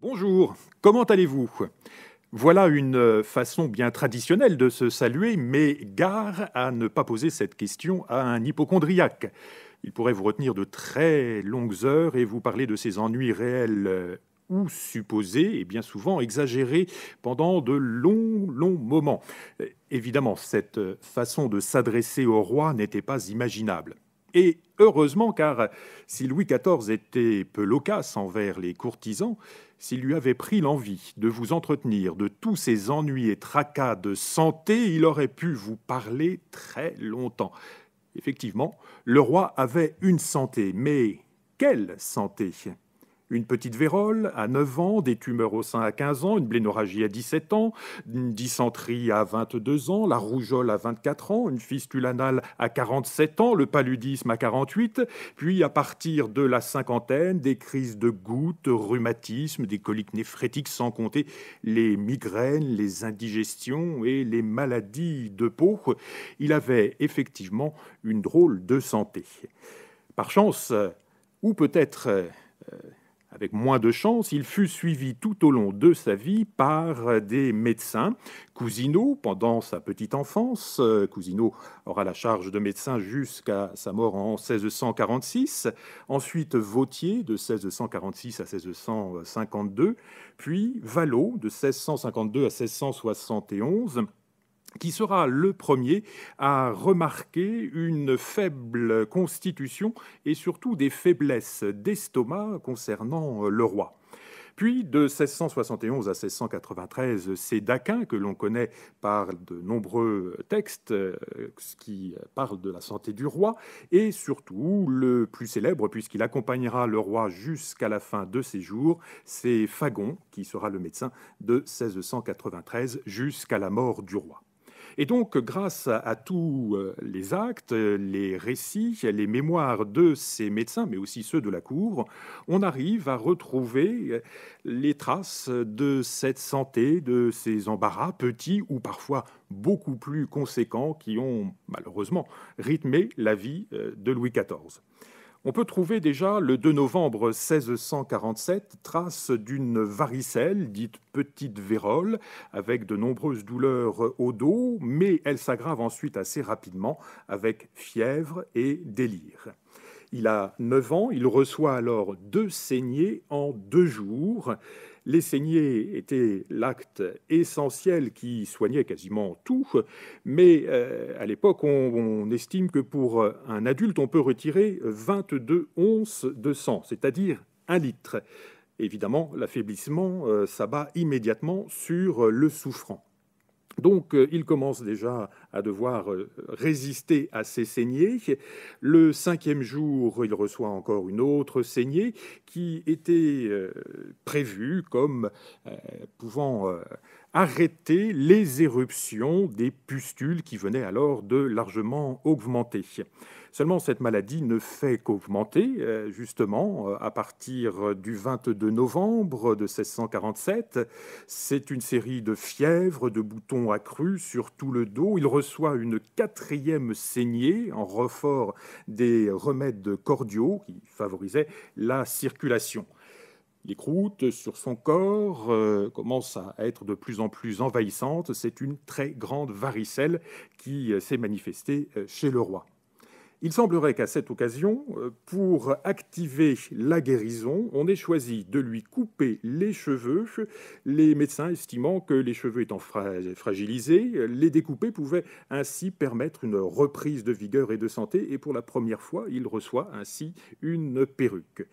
Bonjour, comment allez-vous Voilà une euh, façon bien traditionnelle de se saluer, mais gare à ne pas poser cette question à un hypochondriaque. Il pourrait vous retenir de très longues heures et vous parler de ses ennuis réels euh, ou supposés, et bien souvent exagérés, pendant de longs, longs moments. Euh, évidemment, cette façon de s'adresser au roi n'était pas imaginable. Et heureusement, car si Louis XIV était peu loquace envers les courtisans, s'il lui avait pris l'envie de vous entretenir de tous ces ennuis et tracas de santé, il aurait pu vous parler très longtemps. Effectivement, le roi avait une santé, mais quelle santé une petite vérole à 9 ans, des tumeurs au sein à 15 ans, une blénorragie à 17 ans, une dysenterie à 22 ans, la rougeole à 24 ans, une fistule anale à 47 ans, le paludisme à 48, puis à partir de la cinquantaine, des crises de gouttes, rhumatismes, des coliques néphrétiques, sans compter les migraines, les indigestions et les maladies de peau. Il avait effectivement une drôle de santé. Par chance, ou peut-être euh, avec moins de chance, il fut suivi tout au long de sa vie par des médecins. Cousineau, pendant sa petite enfance, euh, Cousineau aura la charge de médecin jusqu'à sa mort en 1646, ensuite Vautier de 1646 à 1652, puis Valot de 1652 à 1671, qui sera le premier à remarquer une faible constitution et surtout des faiblesses d'estomac concernant le roi. Puis, de 1671 à 1693, c'est Daquin que l'on connaît par de nombreux textes euh, qui parlent de la santé du roi, et surtout le plus célèbre, puisqu'il accompagnera le roi jusqu'à la fin de ses jours, c'est Fagon, qui sera le médecin de 1693 jusqu'à la mort du roi. Et donc, grâce à, tous euh, les actes, euh, les récits, les mémoires de ces médecins, mais aussi ceux de la cour, on arrive à retrouver euh, les traces de cette santé, de ces embarras, petits ou parfois beaucoup plus conséquents, qui ont malheureusement rythmé la vie de Louis XIV on peut trouver déjà le 2 novembre 1647 trace d'une varicelle, dite petite vérole, avec de nombreuses douleurs au dos, mais elle s'aggrave ensuite assez rapidement avec fièvre et délire. Il a 9 ans, il reçoit alors deux saignées en deux jours. Les saignées étaient l'acte essentiel qui soignait quasiment tout, mais euh, à l'époque, on, estime que pour un adulte, on peut retirer 22 onces de sang, c'est-à-dire un litre. Évidemment, l'affaiblissement euh, s'abat immédiatement sur le souffrant. Donc euh, il commence déjà à devoir euh, résister à ces saignées. Le cinquième jour, il reçoit encore une autre saignée qui était euh, prévue comme pouvant arrêter les éruptions des pustules qui venaient alors de largement augmenter. Seulement, cette maladie ne fait qu'augmenter, euh, justement, euh, à partir du 22 novembre de 1647. C'est une série de fièvres, de boutons accrus sur tout le dos. Il reçoit une quatrième saignée en refort des remèdes cordiaux qui favorisaient la circulation. Les croûtes sur son corps euh, commencent à être de plus en plus envahissantes. C'est une très grande varicelle qui euh, s'est manifestée euh, chez le roi. Il semblerait qu'à cette occasion, euh, pour activer la guérison, on ait choisi de lui couper les cheveux, les médecins estimant que les cheveux étant fragilisés, les découper pouvait ainsi permettre une reprise de vigueur et de santé, et pour la première fois, il reçoit ainsi une perruque.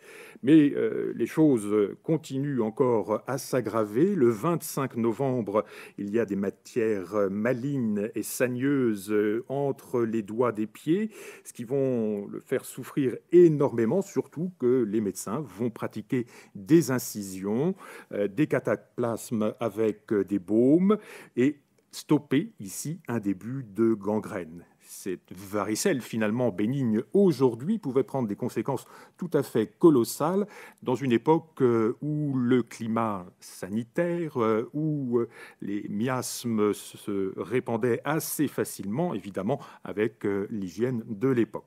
Mais euh, les choses continuent encore à s'aggraver. Le 25 novembre, il y a des matières malignes et saigneuses entre les doigts des pieds, qui vont le faire souffrir énormément, surtout que les médecins vont pratiquer des incisions, euh, des cataplasmes avec euh, des baumes et stopper ici un début de gangrène cette varicelle finalement bénigne aujourd'hui pouvait prendre des conséquences tout à fait colossales dans une époque euh, où le climat sanitaire, euh, où euh, les miasmes se répandaient assez facilement, évidemment, avec l'hygiène de l'époque.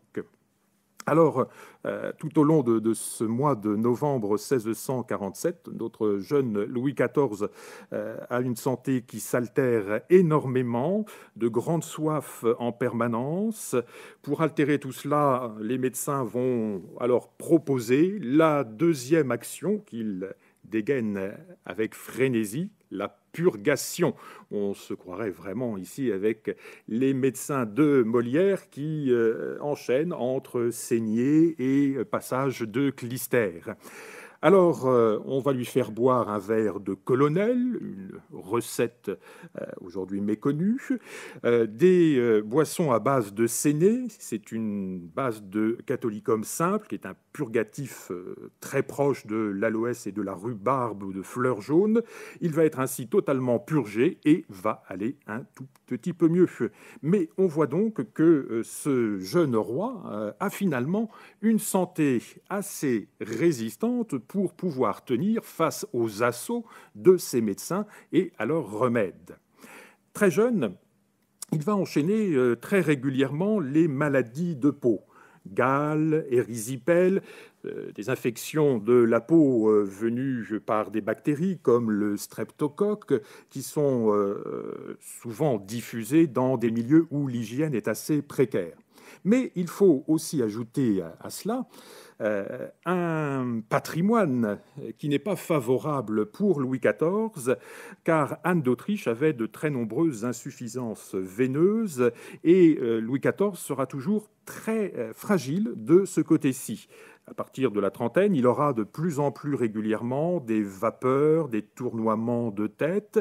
Alors, euh, tout au long de, ce mois de novembre 1647, notre jeune Louis XIV euh, a une santé qui s'altère énormément, de grandes soif en permanence. Pour altérer tout cela, les médecins vont alors proposer la deuxième action qu'ils dégaine avec frénésie, la purgation. On se croirait vraiment ici avec les médecins de Molière qui euh, enchaînent entre saignée et passage de Clistère. Alors, euh, on va lui faire boire un verre de colonel, une recette euh, aujourd'hui méconnue, euh, des boissons à base de séné, c'est une base de catholicum simple, qui est un purgatif très proche de l'aloès et de la rhubarbe ou de fleurs jaunes. Il va être ainsi totalement purgé et va aller un tout petit peu mieux. Mais on voit donc que ce jeune roi a finalement une santé assez résistante pour pouvoir tenir face aux assauts de ses médecins et à leurs remèdes. Très jeune, il va enchaîner euh, très régulièrement les maladies de peau gale, érysipèle euh, des infections de la peau euh, venues par des bactéries comme le streptocoque, qui sont souvent diffusées dans des milieux où l'hygiène est assez précaire. Mais il faut aussi ajouter à cela euh, un patrimoine qui n'est pas favorable pour Louis XIV, car Anne d'Autriche avait de très nombreuses insuffisances veineuses et euh, Louis XIV sera toujours très euh, fragile de ce côté-ci à partir de la trentaine, il aura de plus en plus régulièrement des vapeurs, des tournoiements de tête.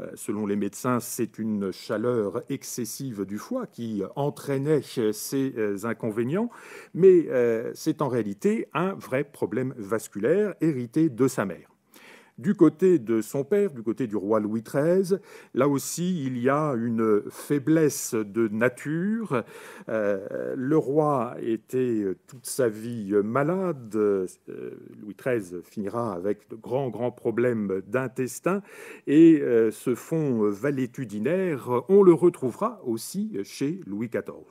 Euh, selon les médecins, c'est une chaleur excessive du foie qui entraînait ces euh, inconvénients, mais euh, c'est en réalité un vrai problème vasculaire hérité de sa mère. Du côté de son père, du côté du roi Louis XIII, là aussi il y a une faiblesse de nature. Euh, le roi était euh, toute sa vie euh, malade. Louis XIII finira avec de grands, grands problèmes d'intestin. Et ce fonds valétudinaire, on le retrouvera aussi chez Louis XIV.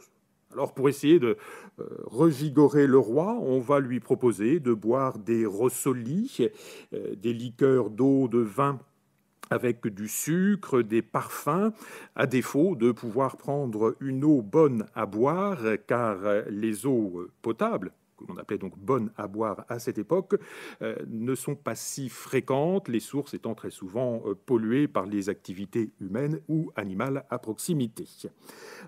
Alors pour essayer de euh, revigorer le roi, on va lui proposer de boire des rossolis, euh, des liqueurs d'eau, de vin avec du sucre, des parfums, à défaut de pouvoir prendre une eau bonne à boire, car euh, les eaux potables, que appelait donc bonnes à boire à cette époque, euh, ne sont pas si fréquentes, les sources étant très souvent euh, polluées par les activités humaines ou animales à proximité.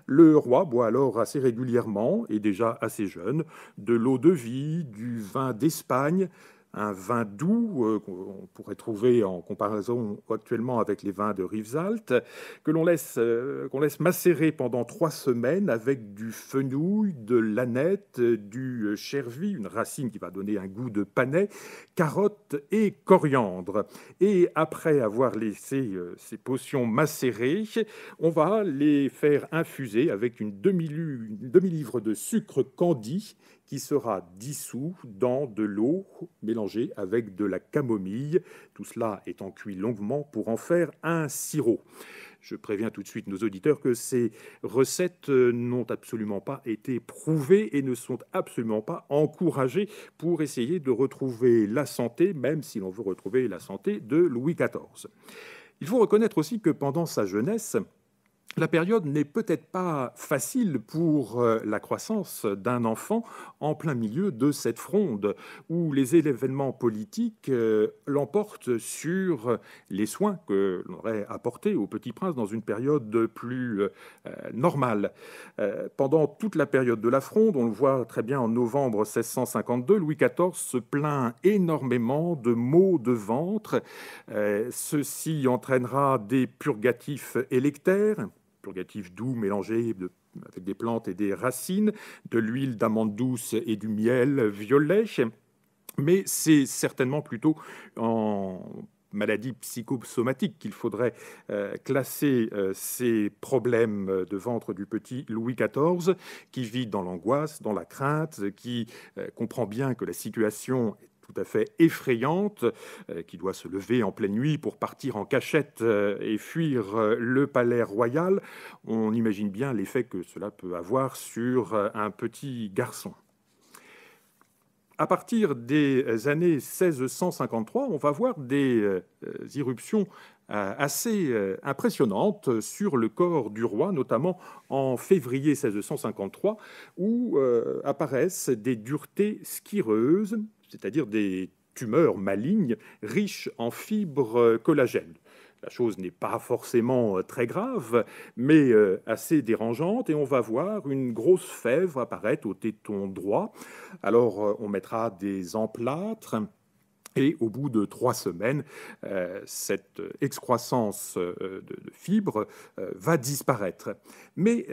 Le roi boit alors assez régulièrement, et déjà assez jeune, de l'eau de vie, du vin d'Espagne, un vin doux euh, qu'on pourrait trouver en comparaison actuellement avec les vins de Rivesaltes, que l'on laisse, euh, qu'on laisse macérer pendant trois semaines avec du fenouil, de l'aneth, euh, du chervi, une racine qui va donner un goût de panais, carottes et coriandre. Et après avoir laissé ces potions macérées, on va les faire infuser avec une demi-livre de sucre candi qui sera dissous dans de l'eau mélangée avec de la camomille. Tout cela étant cuit longuement pour en faire un sirop. Je préviens tout de suite nos auditeurs que ces recettes euh, n'ont absolument pas été prouvées et ne sont absolument pas encouragées pour essayer de retrouver la santé, même si l'on veut retrouver la santé de Louis XIV. Il faut reconnaître aussi que pendant sa jeunesse, la période n'est peut-être pas facile pour euh, la croissance d'un enfant en plein milieu de cette fronde où les événements politiques euh, l'emportent sur les soins que l'on aurait apportés au Petit Prince dans une période plus euh, normale. Pendant toute la période de la fronde, on le voit très bien en novembre 1652, Louis XIV se plaint énormément de maux de ventre. Ceci entraînera des purgatifs électaires purgatif doux mélangé avec des plantes et des racines, de l'huile d'amande douce et du miel violet. Mais c'est certainement plutôt en maladie psychosomatique qu'il faudrait euh, classer euh, ces problèmes de ventre du petit Louis XIV, qui vit dans l'angoisse, dans la crainte, qui euh, comprend bien que la situation est tout à fait effrayante, euh, qui doit se lever en pleine nuit pour partir en cachette euh, et fuir euh, le palais royal, on imagine bien l'effet que cela peut avoir sur un petit garçon. À partir des années 1653, on va voir des irruptions assez impressionnantes sur le corps du roi, notamment en février 1653, où apparaissent des duretés skireuses c'est-à-dire des tumeurs malignes riches en fibres collagènes. La chose n'est pas forcément euh, très grave, mais euh, assez dérangeante, et on va voir une grosse fèvre apparaître au téton droit. Alors euh, on mettra des emplâtres. Et au bout de trois semaines, cette excroissance de, fibres va disparaître. Mais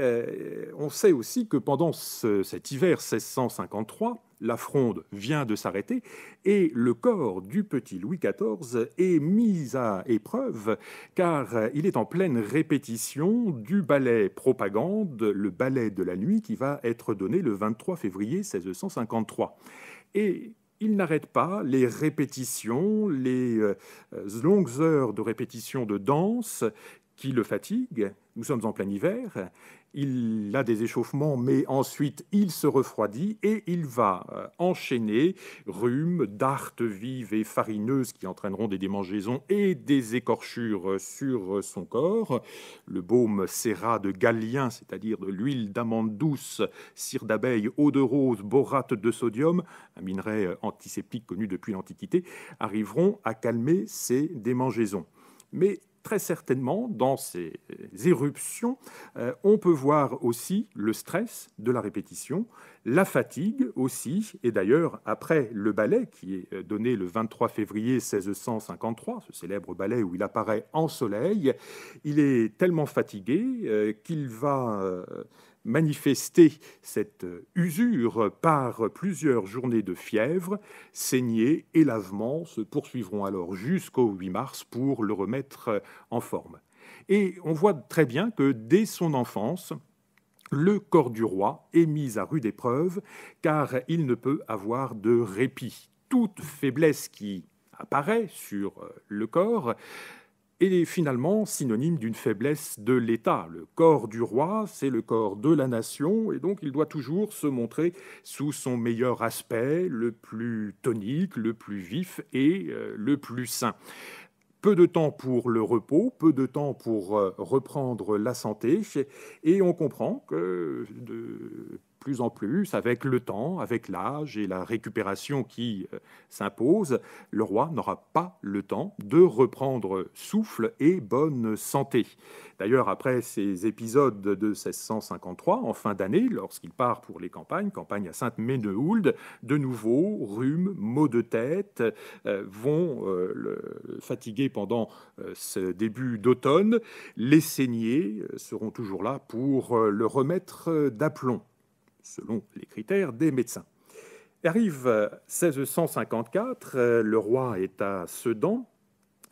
on sait aussi que pendant cet hiver 1653, la fronde vient de s'arrêter et le corps du petit Louis XIV est mis à épreuve car il est en pleine répétition du ballet propagande, le ballet de la nuit qui va être donné le 23 février 1653. Et il n'arrête pas les répétitions, les euh, longues heures de répétition de danse qui le fatiguent nous sommes en plein hiver, il a des échauffements, mais ensuite il se refroidit et il va euh, enchaîner rhumes, dartes vives et farineuses qui entraîneront des démangeaisons et des écorchures sur son corps. Le baume serra de Galien, c'est-à-dire de l'huile d'amande douce, cire d'abeille, eau de rose, borate de sodium, un minerai euh, antiseptique connu depuis l'Antiquité, arriveront à calmer ces démangeaisons. Mais très certainement, dans ces euh, éruptions, euh, on peut voir aussi le stress de la répétition, la fatigue aussi, et d'ailleurs, après le ballet qui est euh, donné le 23 février 1653, ce célèbre ballet où il apparaît en soleil, il est tellement fatigué qu'il va manifester cette euh, usure par plusieurs journées de fièvre. Saignées et lavements se poursuivront alors jusqu'au 8 mars pour le remettre euh, en forme. Et on voit très bien que dès son enfance, le corps du roi est mis à rude épreuve car il ne peut avoir de répit. Toute faiblesse qui apparaît sur euh, le corps est finalement synonyme d'une faiblesse de l'État. Le corps du roi, c'est le corps de la nation, et donc il doit toujours se montrer sous son meilleur aspect, le plus tonique, le plus vif et euh, le plus sain peu de temps pour le repos, peu de temps pour euh, reprendre la santé, et on comprend que de plus en plus, avec le temps, avec l'âge et la récupération qui euh, s'impose, le roi n'aura pas le temps de reprendre souffle et bonne santé. D'ailleurs, après ces épisodes de 1653, en fin d'année, lorsqu'il part pour les campagnes, campagne à Sainte-Menehould, de nouveau, rhume, maux de tête euh, vont euh, le fatiguer pendant ce début d'automne. Les saignées seront toujours là pour le remettre d'aplomb selon les critères des médecins. Arrive 1654, euh, euh, le roi est à Sedan,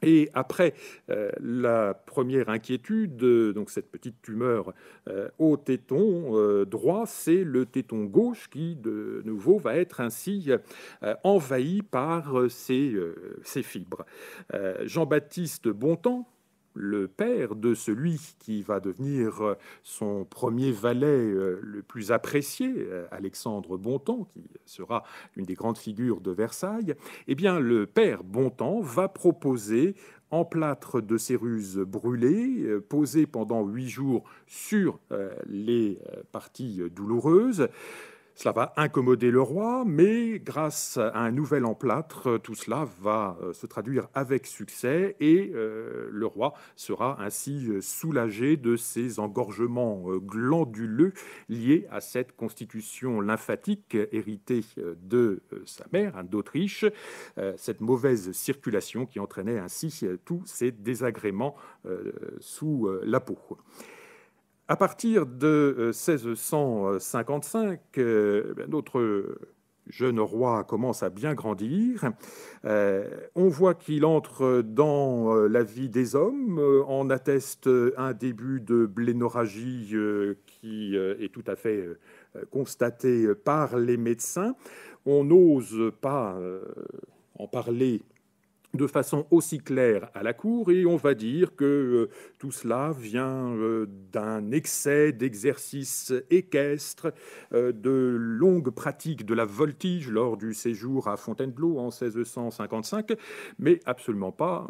et après euh, la première inquiétude, donc cette petite tumeur au téton droit, c'est le téton gauche qui de nouveau va être ainsi envahi par ces fibres. Jean-Baptiste Bontemps, le père de celui qui va devenir euh, son premier valet euh, le plus apprécié, euh, Alexandre Bontemps, qui sera une des grandes figures de Versailles, eh bien le père Bontemps va proposer en plâtre de céruse brûlée, posée pendant huit jours sur les parties douloureuses, cela va incommoder le roi, mais grâce à un nouvel emplâtre, tout cela va euh, se traduire avec succès et euh, le roi sera ainsi euh, soulagé de ses engorgements glanduleux liés à cette constitution lymphatique héritée de sa mère, hein, d'Autriche, cette mauvaise circulation qui entraînait ainsi tous ces désagréments sous la peau. À partir de 1655, euh, euh, ben, notre jeune roi commence à bien grandir. Euh, on voit qu'il entre dans la vie des hommes. On atteste un début de blénorragie qui est tout à fait constaté par les médecins. On n'ose pas en parler de façon aussi claire à la Cour et on va dire que euh, tout cela vient euh, d'un excès d'exercice équestre, euh, de longues pratiques de la voltige lors du séjour à Fontainebleau en 1655, mais absolument pas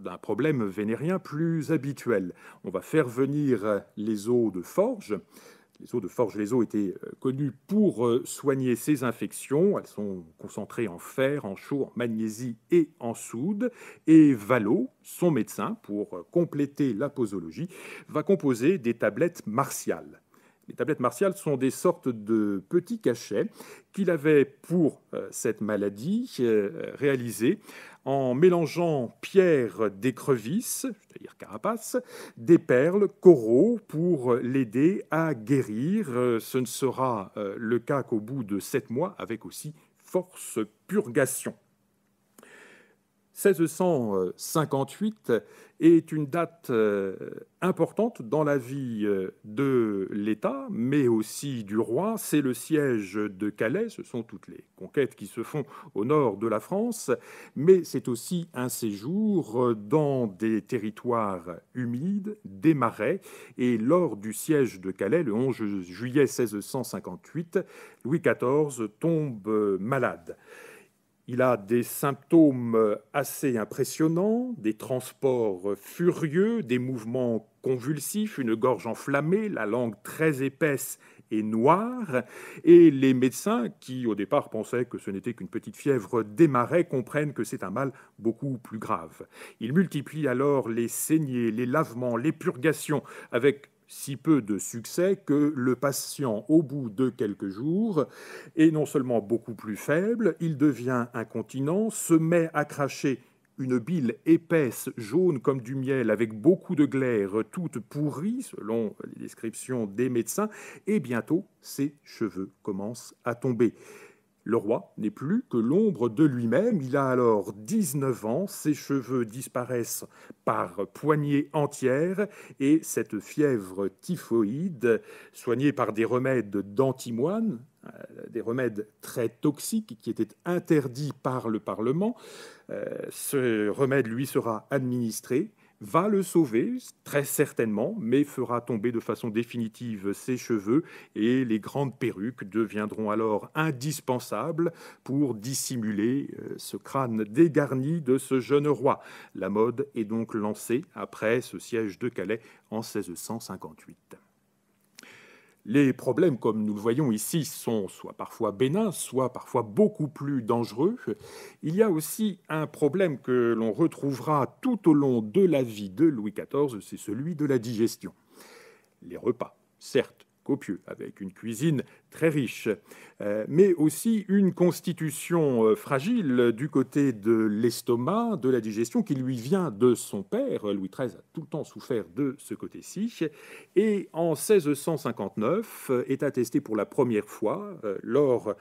d'un problème vénérien plus habituel. On va faire venir les eaux de forge les eaux de Forge-les-Eaux étaient euh, connues pour euh, soigner ces infections. Elles sont concentrées en fer, en chaux, en magnésie et en soude. Et Valo, son médecin, pour euh, compléter la posologie, va composer des tablettes martiales. Les tablettes martiales sont des sortes de petits cachets qu'il avait pour euh, cette maladie euh, réalisés en mélangeant pierres d'écrevisse, c'est-à-dire carapace, des perles, coraux, pour l'aider à guérir. Euh, ce ne sera le cas qu'au bout de sept mois, avec aussi force purgation. 1658 est une date euh, importante dans la vie euh, de l'État, mais aussi du roi. C'est le siège de Calais, ce sont toutes les conquêtes qui se font au nord de la France, mais c'est aussi un séjour euh, dans des territoires humides, des marais, et lors du siège de Calais, le 11 juillet 1658, Louis XIV tombe malade. Il a des symptômes euh, assez impressionnants, des transports euh, furieux, des mouvements convulsifs, une gorge enflammée, la langue très épaisse et noire, et les médecins, qui au départ pensaient que ce n'était qu'une petite fièvre marais, comprennent que c'est un mal beaucoup plus grave. Il multiplie alors les saignées, les lavements, les purgations, avec si peu de succès que le patient, au bout de quelques jours, est non seulement beaucoup plus faible, il devient incontinent, se met à cracher une bile épaisse, jaune comme du miel, avec beaucoup de glaire, toute pourrie, selon les descriptions des médecins, et bientôt ses cheveux commencent à tomber. Le roi n'est plus que l'ombre de lui-même, il a alors 19 ans, ses cheveux disparaissent par poignées entières, et cette fièvre typhoïde, soignée par des remèdes d'antimoine, euh, des remèdes très toxiques qui étaient interdits par le Parlement. Euh, ce remède lui sera administré va le sauver, très certainement, mais fera tomber de façon définitive ses cheveux et les grandes perruques deviendront alors indispensables pour dissimuler euh, ce crâne dégarni de ce jeune roi. La mode est donc lancée après ce siège de Calais en 1658. Les problèmes, comme nous le voyons ici, sont soit parfois bénins, soit parfois beaucoup plus dangereux. Il y a aussi un problème que l'on retrouvera tout au long de la vie de Louis XIV, c'est celui de la digestion. Les repas, certes copieux, avec une cuisine très riche, euh, mais aussi une constitution euh, fragile du côté de l'estomac, de la digestion, qui lui vient de son père. Louis XIII a tout le temps souffert de ce côté-ci. Et en 1659 euh, est attesté pour la première fois, lors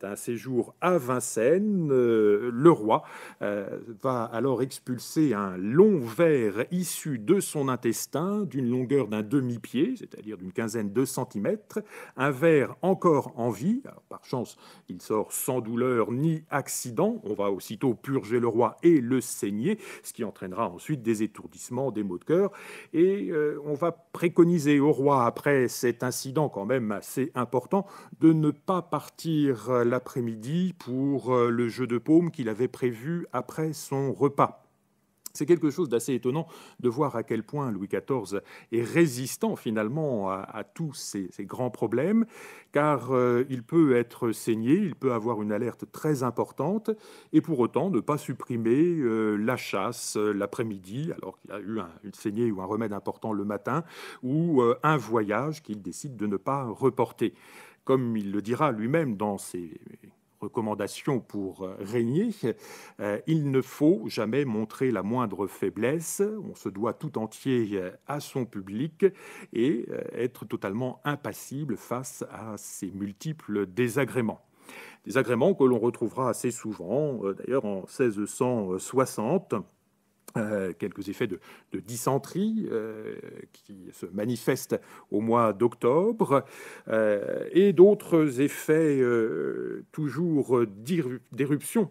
d'un séjour à Vincennes, le roi va alors expulser un long verre issu de son intestin, d'une longueur d'un demi-pied, c'est-à-dire d'une quinzaine de centimètres, un verre encore en vie. par chance, il sort sans douleur ni accident. On va aussitôt purger le roi et le saigner, ce qui entraînera ensuite des étourdissements, des maux de cœur. Et euh, on va préconiser au roi, après cet incident quand même assez important, de ne pas partir euh, l'après-midi pour euh, le jeu de paume qu'il avait prévu après son repas. C'est quelque chose d'assez étonnant de voir à quel point Louis XIV est résistant finalement à, tous ces, grands problèmes, car euh, il peut être saigné, il peut avoir une alerte très importante, et pour autant ne pas supprimer euh, la chasse euh, l'après-midi, alors qu'il a eu un, une saignée ou un remède important le matin, ou un voyage qu'il décide de ne pas reporter. Comme il le dira lui-même dans ses recommandation pour euh, régner, euh, il ne faut jamais montrer la moindre faiblesse, on se doit tout entier euh, à son public et être totalement impassible face à ces multiples désagréments Désagréments que l'on retrouvera assez souvent, d'ailleurs en 1660. Euh, quelques effets de, dysenterie euh, qui se manifestent au mois d'octobre euh, et d'autres effets toujours d'éruption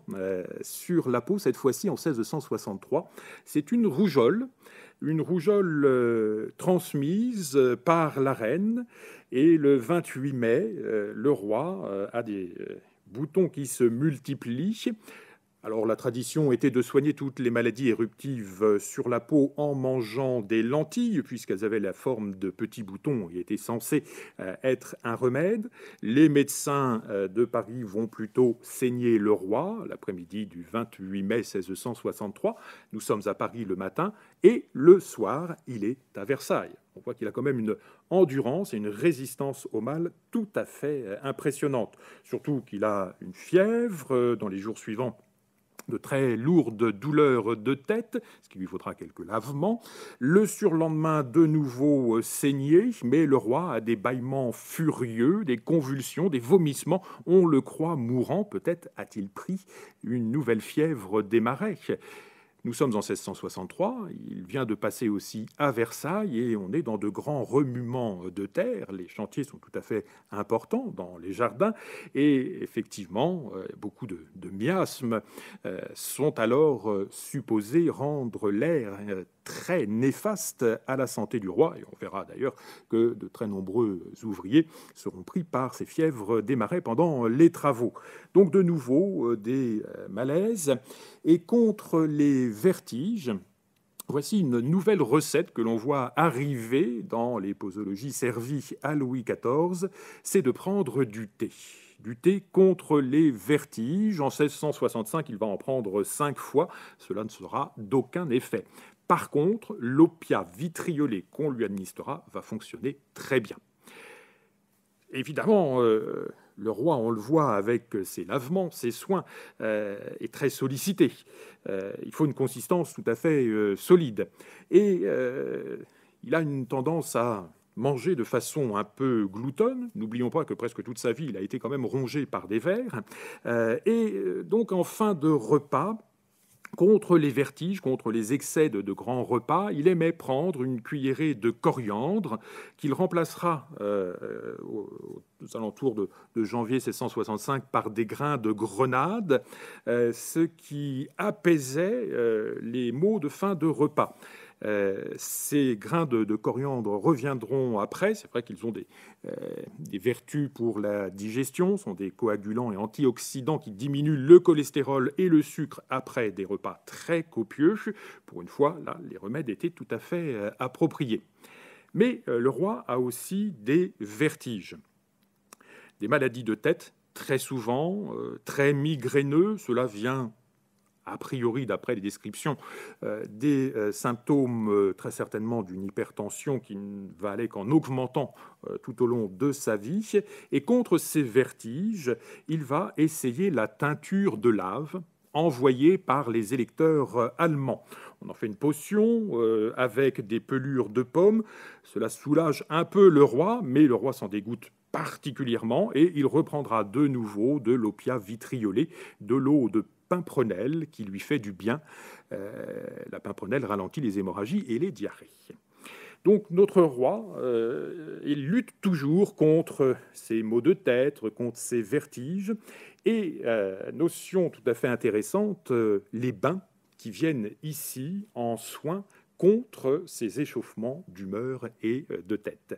sur la peau, cette fois-ci en 1663. C'est une rougeole, une rougeole transmise par la reine et le 28 mai, le roi a des boutons qui se multiplient. Alors la tradition était de soigner toutes les maladies éruptives euh, sur la peau en mangeant des lentilles, puisqu'elles avaient la forme de petits boutons et étaient censées euh, être un remède. Les médecins euh, de Paris vont plutôt saigner le roi l'après-midi du 28 mai 1663. Nous sommes à Paris le matin et le soir, il est à Versailles. On voit qu'il a quand même une endurance et une résistance au mal tout à fait impressionnante. Surtout qu'il a une fièvre dans les jours suivants de très lourdes douleurs de tête, ce qui lui faudra quelques lavements. Le surlendemain, de nouveau euh, saigné, mais le roi a des bâillements furieux, des convulsions, des vomissements. On le croit mourant, peut-être a-t-il pris une nouvelle fièvre des marais. Nous sommes en 1663, il vient de passer aussi à Versailles et on est dans de grands remuements de terre. Les chantiers sont tout à fait importants dans les jardins et effectivement, euh, beaucoup de, de miasmes euh, sont alors euh, supposés rendre l'air très néfaste à la santé du roi, et on verra d'ailleurs que de très nombreux ouvriers seront pris par ces fièvres des pendant les travaux. Donc de nouveau euh, des euh, malaises, et contre les vertiges, Voici une nouvelle recette que l'on voit arriver dans les posologies servies à Louis XIV, c'est de prendre du thé du thé contre les vertiges. En 1665, il va en prendre cinq fois. Cela ne sera d'aucun effet. Par contre, l'opia vitriolé qu'on lui administrera va fonctionner très bien. Évidemment, euh, le roi, on le voit avec ses lavements, ses soins, euh, est très sollicité. Euh, il faut une consistance tout à fait solide. Et il a une tendance à manger de façon un peu gloutonne. N'oublions pas que presque toute sa vie, il a été quand même rongé par des vers. et donc, en fin de repas, Contre les vertiges, contre les excès de, grands repas, il aimait prendre une cuillerée de coriandre qu'il remplacera euh, euh, aux, alentours de, janvier 1665 par des grains de grenade, euh, ce qui apaisait les maux de fin de repas. Euh, ces grains de, coriandre reviendront après. C'est vrai qu'ils ont des, euh, vertus pour la digestion, sont des coagulants et antioxydants qui diminuent le cholestérol et le sucre après des repas très copieux. Pour une fois, là, les remèdes étaient tout à fait euh, appropriés. Mais le roi a aussi des vertiges, des maladies de tête, très souvent, très migraineux. Cela vient a priori, d'après les descriptions, euh, des euh, symptômes euh, très certainement d'une hypertension qui ne va aller qu'en augmentant tout au long de sa vie. Et contre ces vertiges, il va essayer la teinture de lave envoyée par les électeurs allemands. On en fait une potion avec des pelures de pommes. Cela soulage un peu le roi, mais le roi s'en dégoûte particulièrement et il reprendra de nouveau de l'opia vitriolée, de l'eau de pimpronelle qui lui fait du bien. Euh, la pimpronelle ralentit les hémorragies et les diarrhées. Donc notre roi, euh, il lutte toujours contre ses maux de tête, contre ses vertiges, et euh, notion tout à fait intéressante, les bains qui viennent ici en soins contre ces échauffements d'humeur et de tête.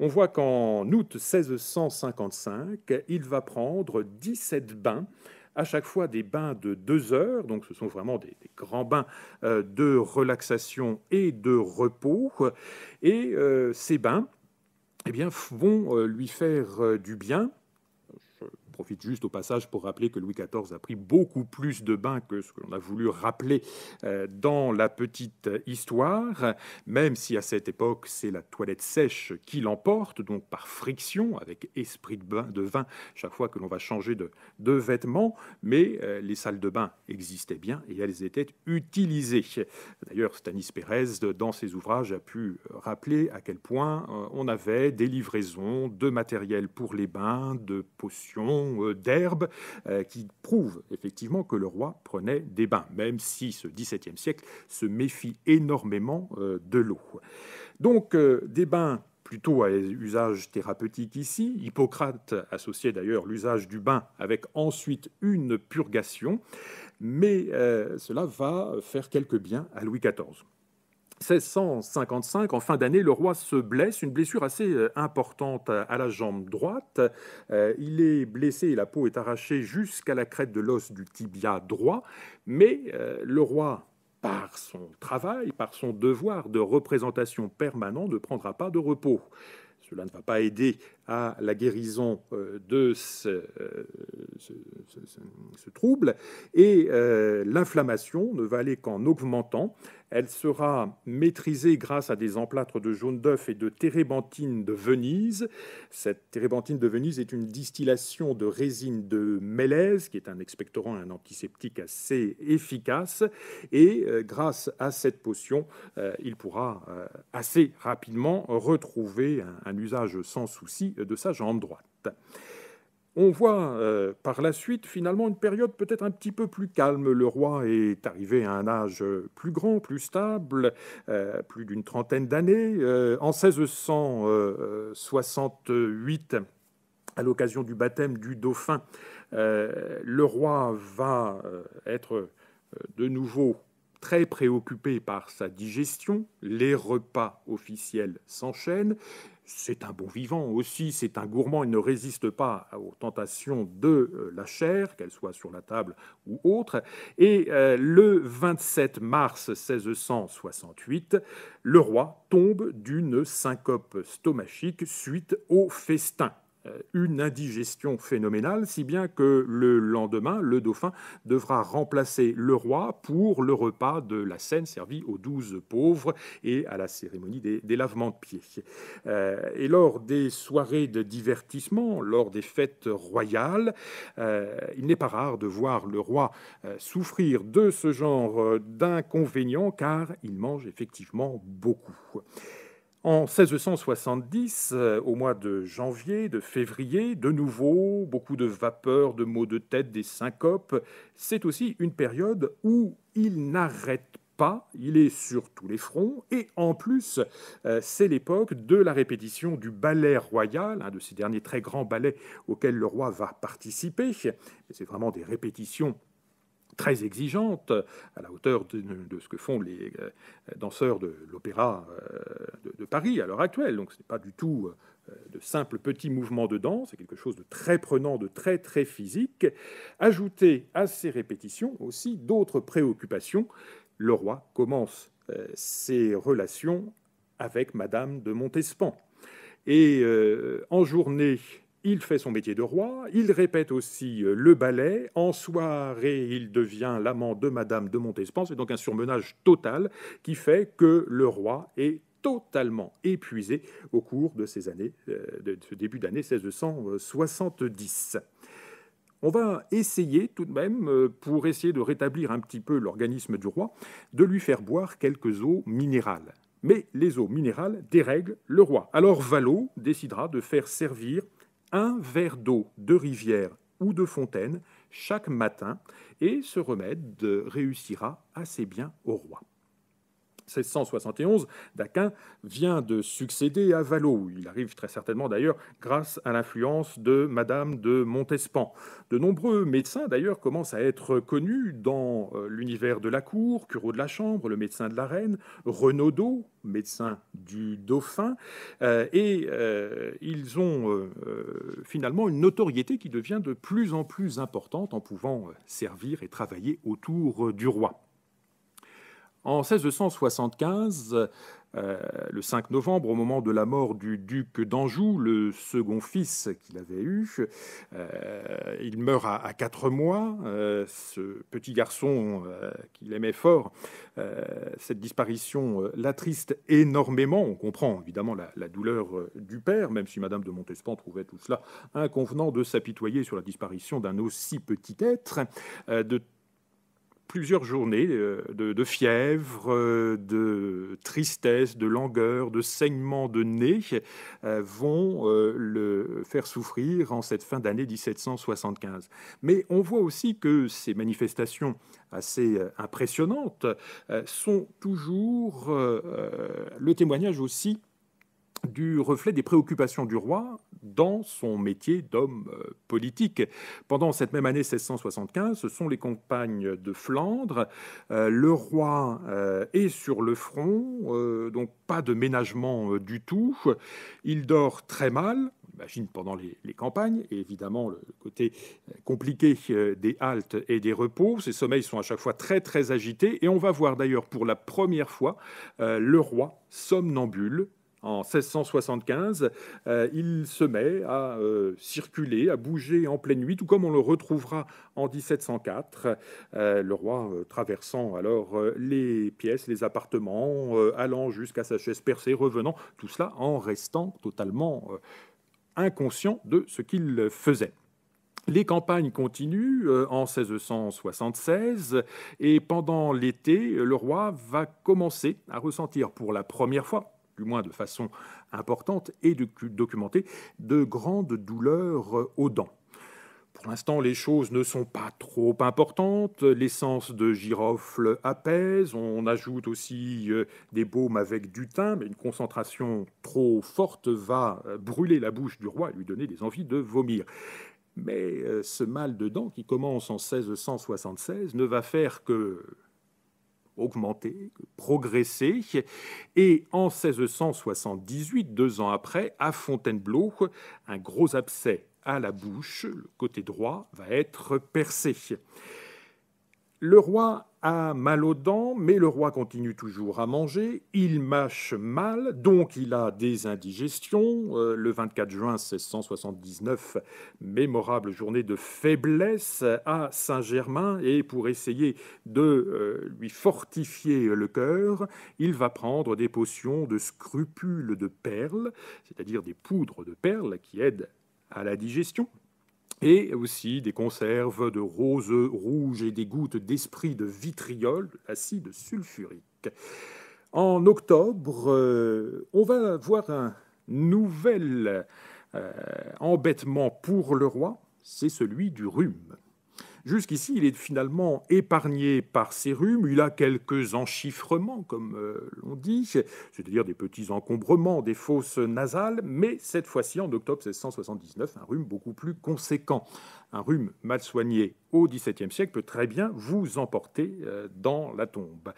On voit qu'en août 1655, il va prendre 17 bains à chaque fois des bains de deux heures, donc ce sont vraiment des, grands bains euh, de relaxation et de repos. Et euh, ces bains eh bien, vont euh, lui faire du bien profite juste au passage pour rappeler que Louis XIV a pris beaucoup plus de bains que ce que l'on a voulu rappeler euh, dans la petite histoire, même si à cette époque c'est la toilette sèche qui l'emporte, donc par friction, avec esprit de, bain, de vin, chaque fois que l'on va changer de, de vêtements, mais euh, les salles de bain existaient bien et elles étaient utilisées. D'ailleurs, Stanis Pérez, dans ses ouvrages, a pu rappeler à quel point euh, on avait des livraisons de matériel pour les bains, de potions, d'herbes euh, d'herbe euh, qui prouve effectivement que le roi prenait des bains, même si ce XVIIe siècle se méfie énormément euh, de l'eau. Donc des bains plutôt à usage thérapeutique ici. Hippocrate associait d'ailleurs l'usage du bain avec ensuite une purgation, mais cela va faire quelque bien à Louis XIV. 1655, en fin d'année, le roi se blesse, une blessure assez euh, importante euh, à la jambe droite. Euh, il est blessé et la peau est arrachée jusqu'à la crête de l'os du tibia droit, mais le roi par son travail, par son devoir de représentation permanent, ne prendra pas de repos. Cela ne va pas aider à la guérison de ce, trouble et l'inflammation ne va aller qu'en augmentant. Elle sera maîtrisée grâce à des emplâtres de jaune d'œuf et de térébenthine de Venise. Cette térébenthine de Venise est une distillation de résine de mélèze, qui est un expectorant, un antiseptique assez efficace. Et euh, grâce à cette potion, euh, il pourra euh, assez rapidement retrouver un usage sans souci de sa jambe droite. On voit euh, par la suite finalement une période peut-être un petit peu plus calme. Le roi est arrivé à un âge euh, plus grand, plus stable, euh, plus d'une trentaine d'années. en 1668, à l'occasion du baptême du dauphin, le roi va être de nouveau très préoccupé par sa digestion, les repas officiels s'enchaînent. C'est un bon vivant aussi, c'est un gourmand, il ne résiste pas aux tentations de euh, la chair, qu'elle soit sur la table ou autre. Et euh, le 27 mars 1668, le roi tombe d'une syncope stomachique suite au festin euh, une indigestion phénoménale, si bien que le lendemain, le dauphin devra remplacer le roi pour le repas de la scène servie aux douze pauvres et à la cérémonie des, lavements de pieds. Euh, et lors des soirées de divertissement, lors des fêtes royales, euh, il n'est pas rare de voir le roi souffrir de ce genre d'inconvénients car il mange effectivement beaucoup. En 1670, euh, au mois de janvier, de février, de nouveau, beaucoup de vapeurs, de maux de tête, des syncopes. C'est aussi une période où il n'arrête pas, il est sur tous les fronts, et en plus, euh, c'est l'époque de la répétition du ballet royal, un de ces derniers très grands ballets auxquels le roi va participer. C'est vraiment des répétitions très exigeante, à la hauteur de, ce que font les euh, danseurs de l'opéra euh, de, Paris à l'heure actuelle. Donc ce n'est pas du tout euh, de simples petits mouvements de danse, c'est quelque chose de très prenant, de très très physique. Ajouter à ces répétitions aussi d'autres préoccupations. Le roi commence ses relations avec Madame de Montespan. Et en journée, il fait son métier de roi, il répète aussi euh, le ballet, en soirée il devient l'amant de Madame de Montespan, c'est donc un surmenage total qui fait que le roi est totalement épuisé au cours de ces années, euh, de ce début d'année 1670. On va essayer tout de même, euh, pour essayer de rétablir un petit peu l'organisme du roi, de lui faire boire quelques eaux minérales. Mais les eaux minérales dérèglent le roi. Alors Valo décidera de faire servir un verre d'eau de rivière ou de fontaine chaque matin, et ce remède réussira assez bien au roi. 1671, d'Aquin vient de succéder à Valo. Il arrive très certainement d'ailleurs grâce à l'influence de Madame de Montespan. De nombreux médecins d'ailleurs commencent à être connus dans euh, l'univers de la cour, Cureau de la Chambre, le médecin de la reine, Renaudot, médecin du dauphin, euh, et euh, ils ont finalement une notoriété qui devient de plus en plus importante en pouvant servir et travailler autour du roi. En 1675, euh, le 5 novembre, au moment de la mort du duc d'Anjou, le second fils qu'il avait eu, euh, il meurt à, quatre mois. Euh, ce petit garçon qu'il aimait fort, cette disparition l'attriste énormément. On comprend évidemment la, douleur du père, même si Madame de Montespan trouvait tout cela inconvenant de s'apitoyer sur la disparition d'un aussi petit être. de plusieurs journées euh, de, fièvre, euh, de tristesse, de langueur, de saignement de nez euh, vont le faire souffrir en cette fin d'année 1775. Mais on voit aussi que ces manifestations assez impressionnantes sont toujours le témoignage aussi du reflet des préoccupations du roi dans son métier d'homme euh, politique. Pendant cette même année 1675, ce sont les campagnes de Flandre. Euh, le roi euh, est sur le front, donc pas de ménagement du tout. Il dort très mal, on imagine pendant les, les, campagnes, et évidemment le côté compliqué des haltes et des repos. Ses sommeils sont à chaque fois très très agités, et on va voir d'ailleurs pour la première fois le roi somnambule en 1675, euh, il se met à euh, circuler, à bouger en pleine nuit, tout comme on le retrouvera en 1704, euh, le roi traversant alors les pièces, les appartements, allant jusqu'à sa chaise percée, revenant, tout cela en restant totalement inconscient de ce qu'il faisait. Les campagnes continuent en 1676 et pendant l'été, le roi va commencer à ressentir pour la première fois, du moins de façon importante et de, documentée, de grandes douleurs euh, aux dents. Pour l'instant, les choses ne sont pas trop importantes. L'essence de girofle apaise. On ajoute aussi euh, des baumes avec du thym, mais une concentration trop forte va euh, brûler la bouche du roi et lui donner des envies de vomir. Mais ce mal de dents qui commence en 1676 ne va faire que augmenté, progresser. Et en 1678, deux ans après, à Fontainebleau, un gros abcès à la bouche, le côté droit, va être percé. Le roi a mal aux dents, mais le roi continue toujours à manger. Il mâche mal, donc il a des indigestions. Euh, le 24 juin 1679, mémorable journée de faiblesse à Saint-Germain, et pour essayer de euh, lui fortifier le cœur, il va prendre des potions de scrupules de perles, c'est-à-dire des poudres de perles qui aident à la digestion et aussi des conserves de roses rouges et des gouttes d'esprit de vitriol, acide sulfurique. En octobre, euh, on va avoir un nouvel euh, embêtement pour le roi, c'est celui du rhume. Jusqu'ici, il est finalement épargné par ses rhumes, Il a quelques enchiffrements, comme euh, l'on dit, c'est-à-dire des petits encombrements, des fosses nasales, mais cette fois-ci, en octobre 1679, un rhume beaucoup plus conséquent un rhume mal soigné au XVIIe siècle peut très bien vous emporter euh, dans la tombe.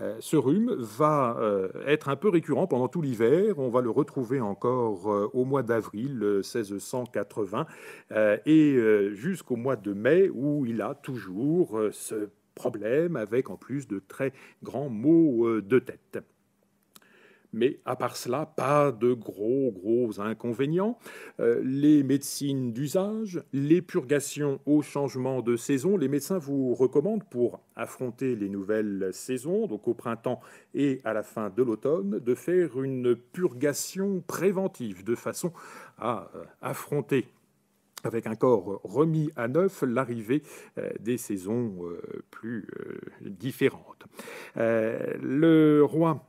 Euh, ce rhume va euh, être un peu récurrent pendant tout l'hiver. On va le retrouver encore au mois d'avril 1680 et jusqu'au mois de mai où il a toujours ce problème avec en plus de très grands maux de tête. Mais à part cela, pas de gros, gros inconvénients. Euh, les médecines d'usage, les purgations au changement de saison, les médecins vous recommandent pour affronter les nouvelles saisons, donc au printemps et à la fin de l'automne, de faire une purgation préventive de façon à euh, affronter avec un corps remis à neuf l'arrivée euh, des saisons plus différentes. Le roi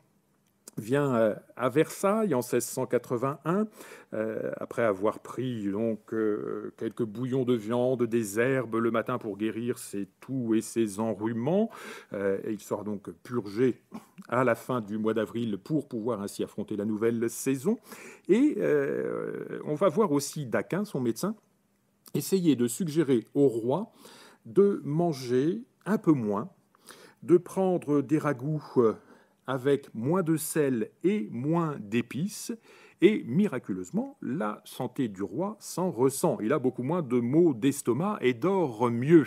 vient euh, à Versailles en 1681, euh, après avoir pris donc euh, quelques bouillons de viande, des herbes le matin pour guérir ses toux et ses enrhumants. et il sera donc purgé à la fin du mois d'avril pour pouvoir ainsi affronter la nouvelle saison. Et on va voir aussi Daquin, son médecin, essayer de suggérer au roi de manger un peu moins, de prendre des ragoûts avec moins de sel et moins d'épices, et miraculeusement, la santé du roi s'en ressent. Il a beaucoup moins de maux d'estomac et dort mieux.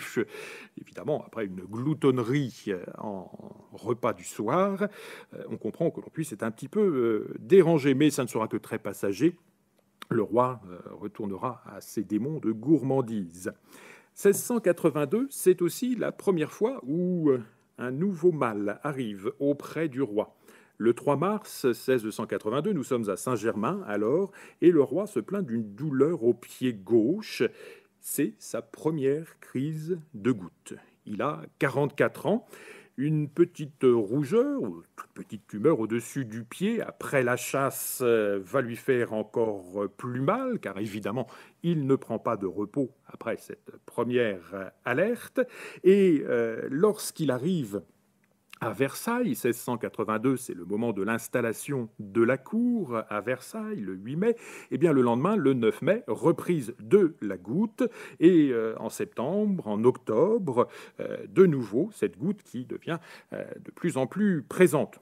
Évidemment, après une gloutonnerie euh, en repas du soir, euh, on comprend que l'on puisse être un petit peu euh, dérangé, mais ça ne sera que très passager. Le roi retournera à ses démons de gourmandise. 1682, c'est aussi la première fois où un nouveau mal arrive auprès du roi. Le 3 mars 1682, nous sommes à Saint-Germain alors, et le roi se plaint d'une douleur au pied gauche. C'est sa première crise de goutte. Il a 44 ans une petite euh, rougeur, ou toute petite tumeur au-dessus du pied, après la chasse, euh, va lui faire encore euh, plus mal, car évidemment, il ne prend pas de repos après cette première alerte. Et lorsqu'il arrive à Versailles, 1682, c'est le moment de l'installation de la cour à Versailles, le 8 mai. Et eh bien le lendemain, le 9 mai, reprise de la goutte. Et euh, en septembre, en octobre, euh, de nouveau, cette goutte qui devient euh, de plus en plus présente.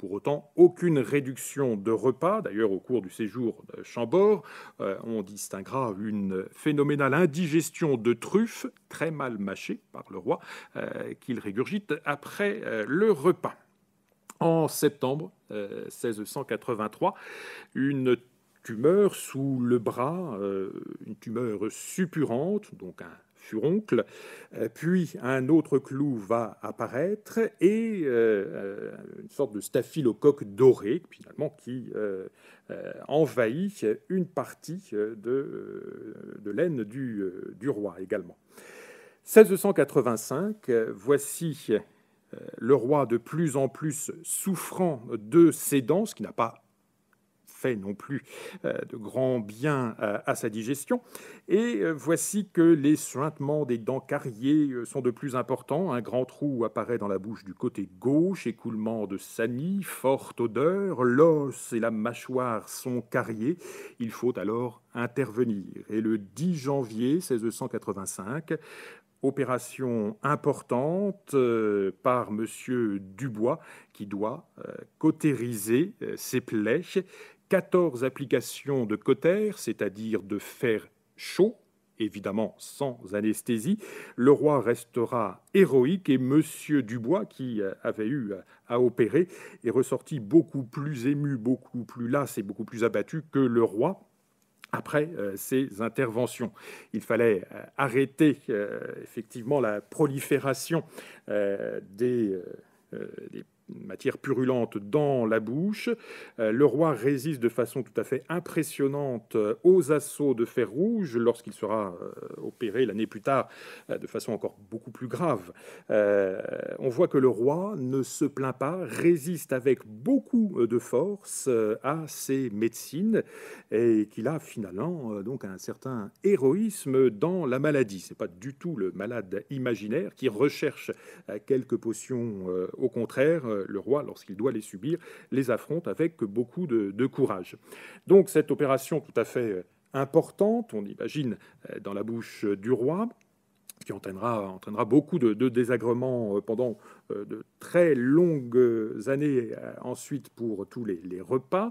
Pour autant, aucune réduction de repas. D'ailleurs, au cours du séjour de Chambord, euh, on distinguera une phénoménale indigestion de truffes, très mal mâchées par le roi, euh, qu'il régurgite après euh, le repas. En septembre 1683, une tumeur sous le bras, une tumeur suppurante, donc un furoncle, euh, puis un autre clou va apparaître et euh, euh, une sorte de staphylocoque doré, finalement, qui envahit une partie de, de l'aine du, du, roi également. 1685, voici le roi de plus en plus souffrant de ses dents, qui n'a pas fait non plus euh, de grands biens euh, à sa digestion. Et euh, voici que les suintements des dents cariées sont de plus importants. Un grand trou apparaît dans la bouche du côté gauche, écoulement de sani, forte odeur, l'os et la mâchoire sont carriés. Il faut alors intervenir. Et le 10 janvier 1685, opération importante par M. Dubois qui doit cautériser ses plaies 14 applications de cotère, c'est-à-dire de fer chaud, évidemment sans anesthésie. Le roi restera héroïque et Monsieur Dubois, qui euh, avait eu euh, à opérer, est ressorti beaucoup plus ému, beaucoup plus las et beaucoup plus abattu que le roi après ces euh, interventions. Il fallait arrêter effectivement la prolifération des matière purulente dans la bouche. Euh, le roi résiste de façon tout à fait impressionnante euh, aux assauts de fer rouge lorsqu'il sera euh, opéré l'année plus tard de façon encore beaucoup plus grave. on voit que le roi ne se plaint pas, résiste avec beaucoup de force à ses médecines et qu'il a finalement donc un certain héroïsme dans la maladie. C'est pas du tout le malade imaginaire qui recherche quelques potions au contraire euh, le roi, lorsqu'il doit les subir, les affronte avec beaucoup de, courage. Donc cette opération tout à fait euh, importante, on imagine euh, dans la bouche du roi, qui entraînera, entraînera beaucoup de, désagréments euh, pendant euh, de très longues années euh, ensuite pour tous les, repas.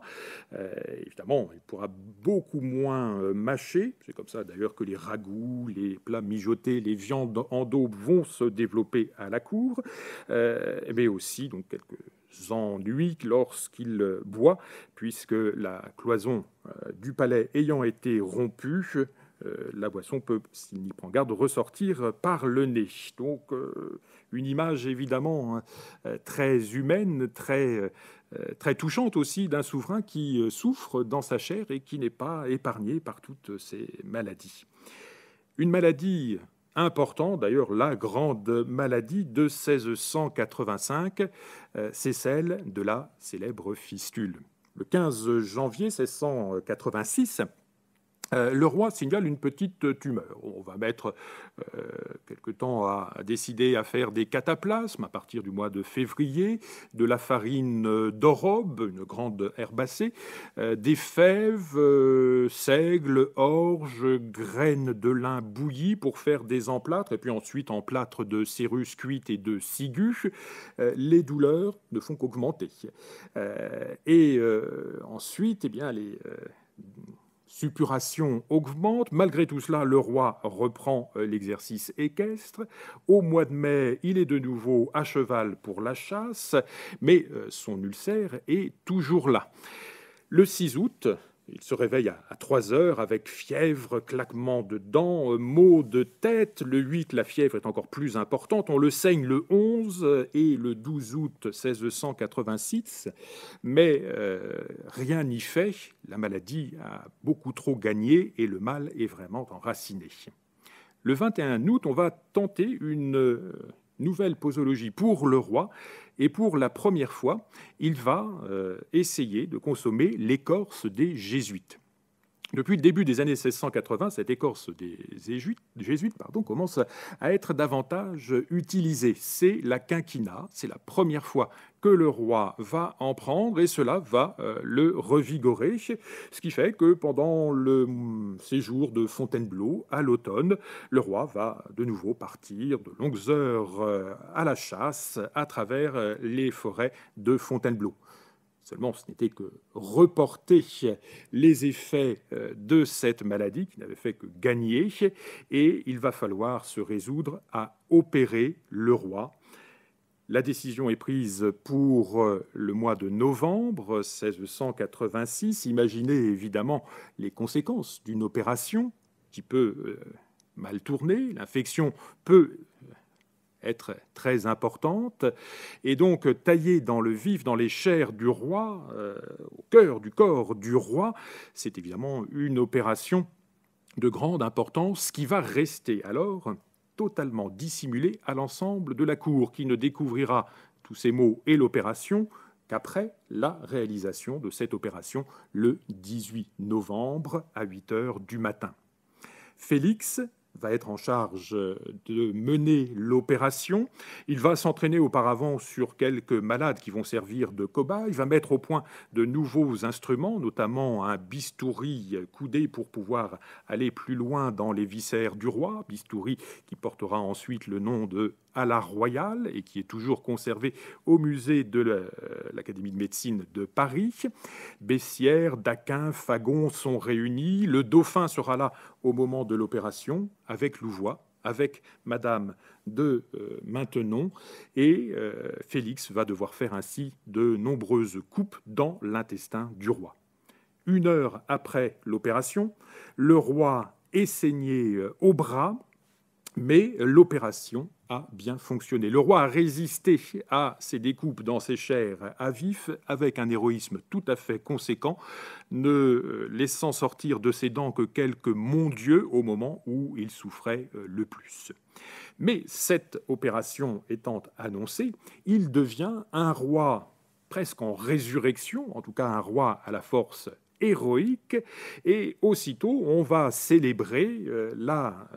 évidemment, il pourra beaucoup moins mâcher. C'est comme ça d'ailleurs que les ragoûts, les plats mijotés, les viandes en daube vont se développer à la cour, mais aussi donc quelques ennuis lorsqu'il boit, puisque la cloison du palais ayant été rompue, euh, la boisson peut, s'il n'y prend garde, ressortir par le nez. Donc euh, une image évidemment hein, euh, très humaine, très, touchante aussi d'un souverain qui souffre dans sa chair et qui n'est pas épargné par toutes ces maladies. Une maladie importante, d'ailleurs la grande maladie de 1685, c'est celle de la célèbre fistule. Le 15 janvier 1686, euh, le roi signale une petite tumeur. On va mettre euh, quelque temps à, décider à faire des cataplasmes à partir du mois de février, de la farine d'orobe, une grande herbacée, euh, des fèves, seigle, orge, graines de lin bouillies pour faire des emplâtres, et puis ensuite emplâtres de cérus cuite et de ciguë. les douleurs ne font qu'augmenter. et ensuite, eh bien, les suppuration augmente. Malgré tout cela, le roi reprend euh, l'exercice équestre. Au mois de mai, il est de nouveau à cheval pour la chasse, mais euh, son ulcère est toujours là. Le 6 août, il se réveille à, 3 heures avec fièvre, claquement de dents, euh, maux de tête. Le 8, la fièvre est encore plus importante. On le saigne le 11 et le 12 août 1686. Mais euh, rien n'y fait. La maladie a beaucoup trop gagné et le mal est vraiment enraciné. Le 21 août, on va tenter une euh, nouvelle posologie pour le roi et pour la première fois, il va euh, essayer de consommer l'écorce des jésuites. Depuis le début des années 1680, cette écorce des jésuites, pardon, commence à être davantage utilisée. C'est la quinquina, c'est la première fois que le roi va en prendre et cela va euh, le revigorer, ce qui fait que pendant le séjour de Fontainebleau à l'automne, le roi va de nouveau partir de longues heures euh, à la chasse à travers euh, les forêts de Fontainebleau. Seulement, ce n'était que reporter les effets euh, de cette maladie qui n'avait fait que gagner, et il va falloir se résoudre à opérer le roi. La décision est prise pour euh, le mois de novembre 1686. Imaginez évidemment les conséquences d'une opération qui peut euh, mal tourner. L'infection peut être très importante, et donc taillée dans le vif, dans les chairs du roi, euh, au cœur du corps du roi, c'est évidemment une opération de grande importance qui va rester alors totalement dissimulée à l'ensemble de la cour, qui ne découvrira tous ces mots et l'opération qu'après la réalisation de cette opération le 18 novembre à 8 heures du matin. Félix va être en charge euh, de mener l'opération. Il va s'entraîner auparavant sur quelques malades qui vont servir de cobayes. Il va mettre au point de nouveaux instruments, notamment un bistouri coudé pour pouvoir aller plus loin dans les viscères du roi, bistouri qui portera ensuite le nom de à la Royale et qui est toujours conservé au musée de euh, l'Académie de médecine de Paris. Bessières, Daquin, Fagon sont réunis. Le dauphin sera là au moment de l'opération avec Louvois, avec Madame de euh, Maintenon. Et euh, Félix va devoir faire ainsi de nombreuses coupes dans l'intestin du roi. Une heure après l'opération, le roi est saigné au bras mais l'opération a bien fonctionné. Le roi a résisté à ces découpes dans ses chairs à vif avec un héroïsme tout à fait conséquent, ne euh, laissant sortir de ses dents que quelques mondieux au moment où il souffrait euh, le plus. Mais cette opération étant annoncée, il devient un roi presque en résurrection, en tout cas un roi à la force héroïque, et aussitôt on va célébrer euh, la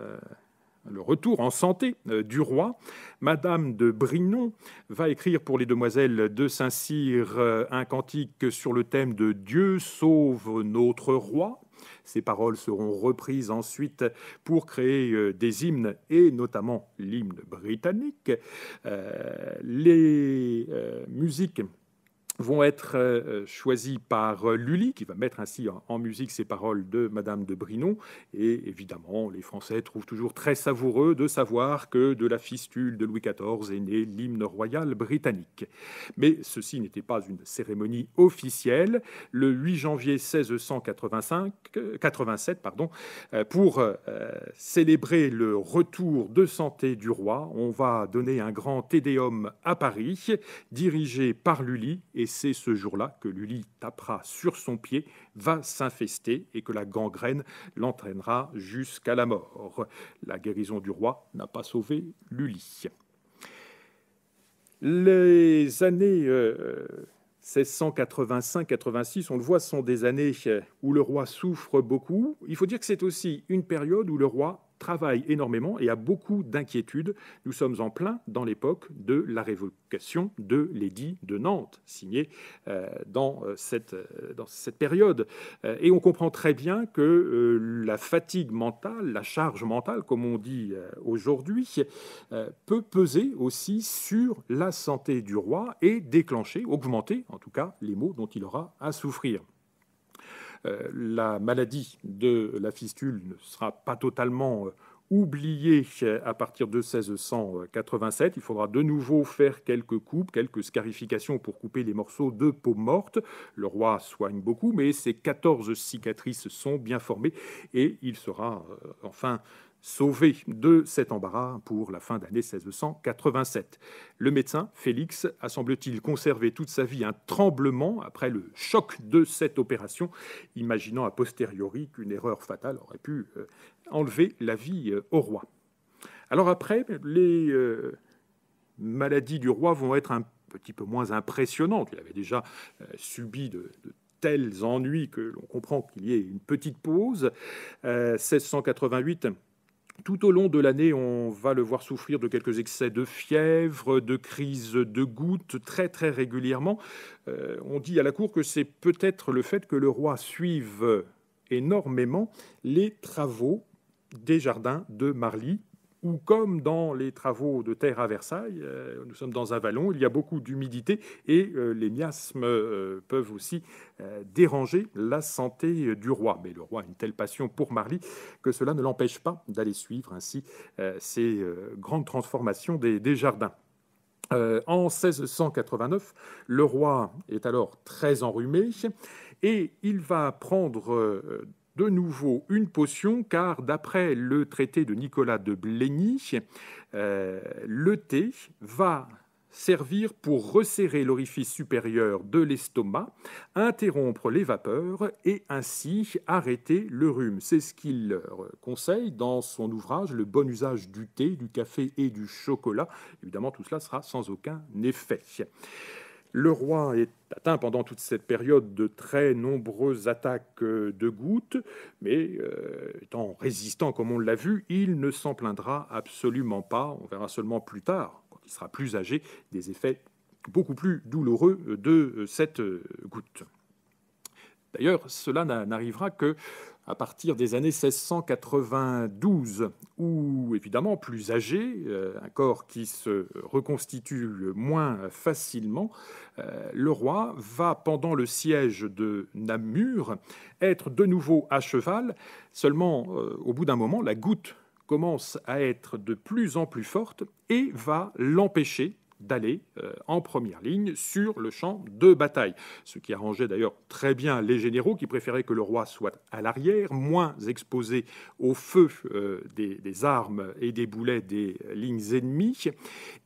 le retour en santé euh, du roi, Madame de Brinon va écrire pour les demoiselles de Saint-Cyr euh, un cantique sur le thème de Dieu sauve notre roi. Ces paroles seront reprises ensuite pour créer euh, des hymnes et notamment l'hymne britannique. les musiques vont être euh, euh, choisis par euh, Lully, qui va mettre ainsi en musique ces paroles de Madame de Brinon. Et évidemment, les Français trouvent toujours très savoureux de savoir que de la fistule de Louis XIV est né l'hymne royal britannique. Mais ceci n'était pas une cérémonie officielle. Le 8 janvier 1687, 87, pardon, pour célébrer le retour de santé du roi, on va donner un grand tédéum à Paris, dirigé par Lully et c'est ce jour-là que Lully tapera sur son pied, va s'infester et que la gangrène l'entraînera jusqu'à la mort. La guérison du roi n'a pas sauvé Lully. Les années 1685-86, euh, euh, on le voit, sont des années euh, où le roi souffre beaucoup. Il faut dire que c'est aussi une période où le roi travaille énormément et a beaucoup d'inquiétudes. Nous sommes en plein dans l'époque de la révocation de l'édit de Nantes, signé euh, dans euh, cette, euh, dans cette période. Et on comprend très bien que la fatigue mentale, la charge mentale, comme on dit aujourd'hui, peut peser aussi sur la santé du roi et déclencher, augmenter en tout cas les maux dont il aura à souffrir. Euh, la maladie de la fistule ne sera pas totalement euh, oubliée à partir de 1687. Il faudra de nouveau faire quelques coupes, quelques scarifications pour couper les morceaux de peau morte. Le roi soigne beaucoup, mais ces 14 cicatrices sont bien formées et il sera euh, enfin sauvé de cet embarras pour la fin d'année 1687. Le médecin, Félix, a semble-t-il conservé toute sa vie un tremblement après le choc de cette opération, imaginant a posteriori qu'une erreur fatale aurait pu euh, enlever la vie euh, au roi. Alors après, les euh, maladies du roi vont être un petit peu moins impressionnantes. Il avait déjà subi de, tels ennuis que l'on comprend qu'il y ait une petite pause. 1688 tout au long de l'année, on va le voir souffrir de quelques excès de fièvre, de crises de gouttes, très très régulièrement. Euh, on dit à la cour que c'est peut-être le fait que le roi suive énormément les travaux des jardins de Marly comme dans les travaux de terre à Versailles, euh, nous sommes dans un vallon, il y a beaucoup d'humidité et euh, les miasmes euh, peuvent aussi déranger la santé du roi. Mais le roi a une telle passion pour Marly que cela ne l'empêche pas d'aller suivre ainsi ces grandes transformations des, des jardins. en 1689, le roi est alors très enrhumé et il va prendre de nouveau une potion, car d'après le traité de Nicolas de Blény, euh, le thé va servir pour resserrer l'orifice supérieur de l'estomac, interrompre les vapeurs et ainsi arrêter le rhume. C'est ce qu'il leur conseille dans son ouvrage Le bon usage du thé, du café et du chocolat. Évidemment, tout cela sera sans aucun effet. Le roi est atteint pendant toute cette période de très nombreuses attaques euh, de gouttes, mais euh, étant résistant comme on l'a vu, il ne s'en plaindra absolument pas. On verra seulement plus tard, quand il sera plus âgé, des effets beaucoup plus douloureux euh, de cette goutte. D'ailleurs, cela n'arrivera que à partir des années 1692, où, évidemment, plus âgé, euh, un corps qui se reconstitue moins facilement, euh, le roi va, pendant le siège de Namur, être de nouveau à cheval. Seulement, euh, au bout d'un moment, la goutte commence à être de plus en plus forte et va l'empêcher d'aller euh, en première ligne sur le champ de bataille. Ce qui arrangeait d'ailleurs très bien les généraux qui préféraient que le roi soit à l'arrière, moins exposé au feu euh, des, armes et des boulets des lignes ennemies.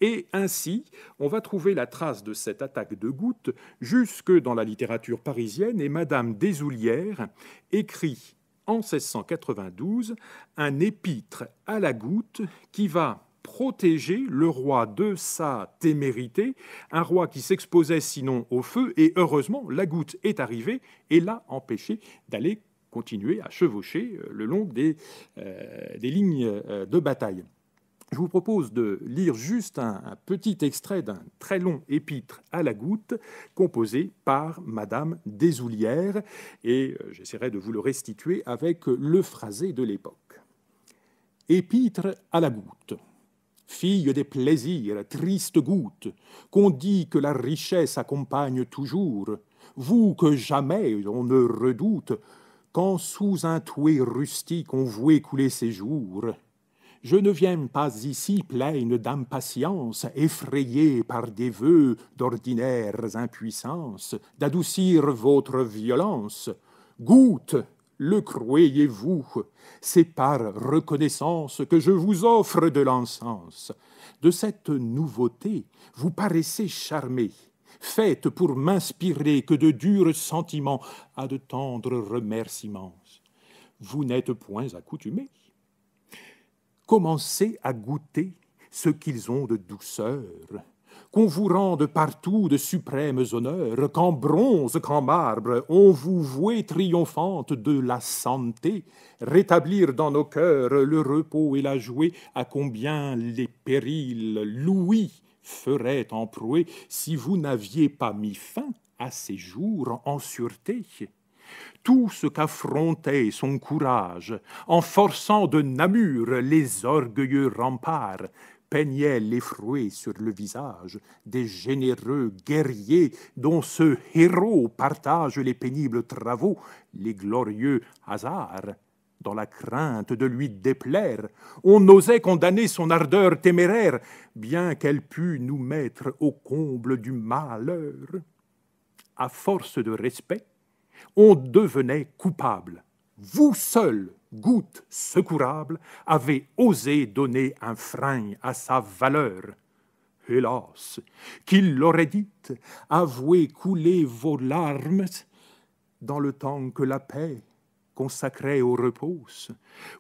Et ainsi, on va trouver la trace de cette attaque de Goutte jusque dans la littérature parisienne et Madame Desoulières écrit en 1692 un épître à la goutte qui va protéger le roi de sa témérité, un roi qui s'exposait sinon au feu, et heureusement, la goutte est arrivée et l'a empêché d'aller continuer à chevaucher euh, le long des, euh, des lignes euh, de bataille. Je vous propose de lire juste un, petit extrait d'un très long épître à la goutte composé par Madame Desoulières et j'essaierai de vous le restituer avec le phrasé de l'époque. Épître à la goutte fille des plaisirs, triste goutte, qu'on dit que la richesse accompagne toujours, vous que jamais on ne redoute, quand sous un tué rustique on vouait couler ses jours. Je ne viens pas ici pleine d'impatience, effrayée par des vœux d'ordinaires impuissances, d'adoucir votre violence. Goutte, le croyez-vous C'est par reconnaissance que je vous offre de l'encens. De cette nouveauté, vous paraissez charmé. Faites pour m'inspirer que de durs sentiments à de tendres remerciements. Vous n'êtes point accoutumé. Commencez à goûter ce qu'ils ont de douceur qu'on vous rende partout de suprêmes honneurs, qu'en bronze, qu'en marbre, on vous vouait triomphante de la santé, rétablir dans nos cœurs le repos et la joie, à combien les périls louis feraient en prouée si vous n'aviez pas mis fin à ces jours en sûreté tout ce qu'affrontait son courage, en forçant de Namur les orgueilleux remparts, peignait l'effroi sur le visage des généreux guerriers dont ce héros partage les pénibles travaux, les glorieux hasards. Dans la crainte de lui déplaire, on osait condamner son ardeur téméraire, bien qu'elle pût nous mettre au comble du malheur. À force de respect, on devenait coupable. Vous seul goutte secourable, avait osé donner un frein à sa valeur. Hélas, qu'il l'aurait dite, avouez couler vos larmes dans le temps que la paix consacrait au repos,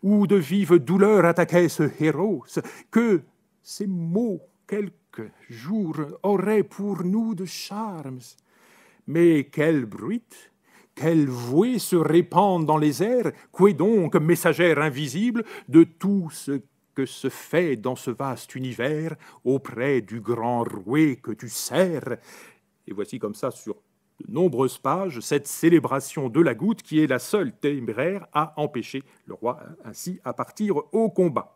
où de vives douleurs attaquaient ce héros, que ces mots quelques jours auraient pour nous de charmes. Mais quelle bruite quelle vouée se répand dans les airs Quoi donc, messagère invisible, de tout ce que se fait dans ce vaste univers auprès du grand roué que tu sers Et voici comme ça sur de nombreuses pages cette célébration de la goutte qui est la seule téméraire à empêcher le roi ainsi à partir au combat.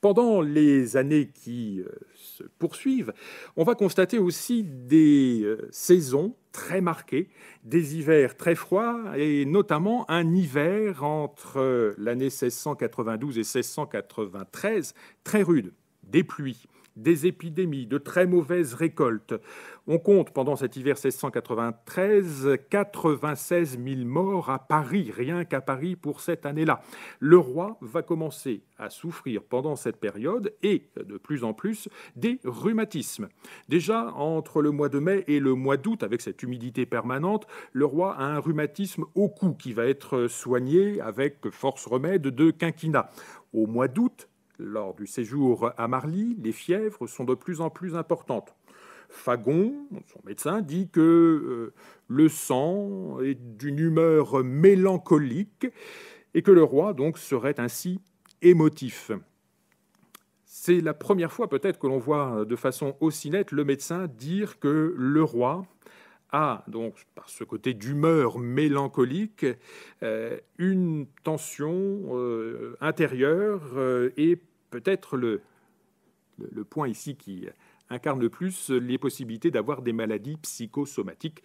Pendant les années qui euh, se poursuivent, on va constater aussi des euh, saisons très marquées, des hivers très froids et notamment un hiver entre euh, l'année 1692 et 1693 très rude, des pluies des épidémies, de très mauvaises récoltes. On compte pendant cet hiver 1693 96 000 morts à Paris, rien qu'à Paris pour cette année-là. Le roi va commencer à souffrir pendant cette période et de plus en plus des rhumatismes. Déjà entre le mois de mai et le mois d'août, avec cette humidité permanente, le roi a un rhumatisme au cou qui va être soigné avec force remède de quinquina. Au mois d'août, lors du séjour à Marly, les fièvres sont de plus en plus importantes. Fagon, son médecin, dit que euh, le sang est d'une humeur mélancolique et que le roi donc serait ainsi émotif. C'est la première fois peut-être que l'on voit euh, de façon aussi nette le médecin dire que le roi a donc par ce côté d'humeur mélancolique euh, une tension intérieure et peut-être le, le, point ici qui incarne le plus les possibilités d'avoir des maladies psychosomatiques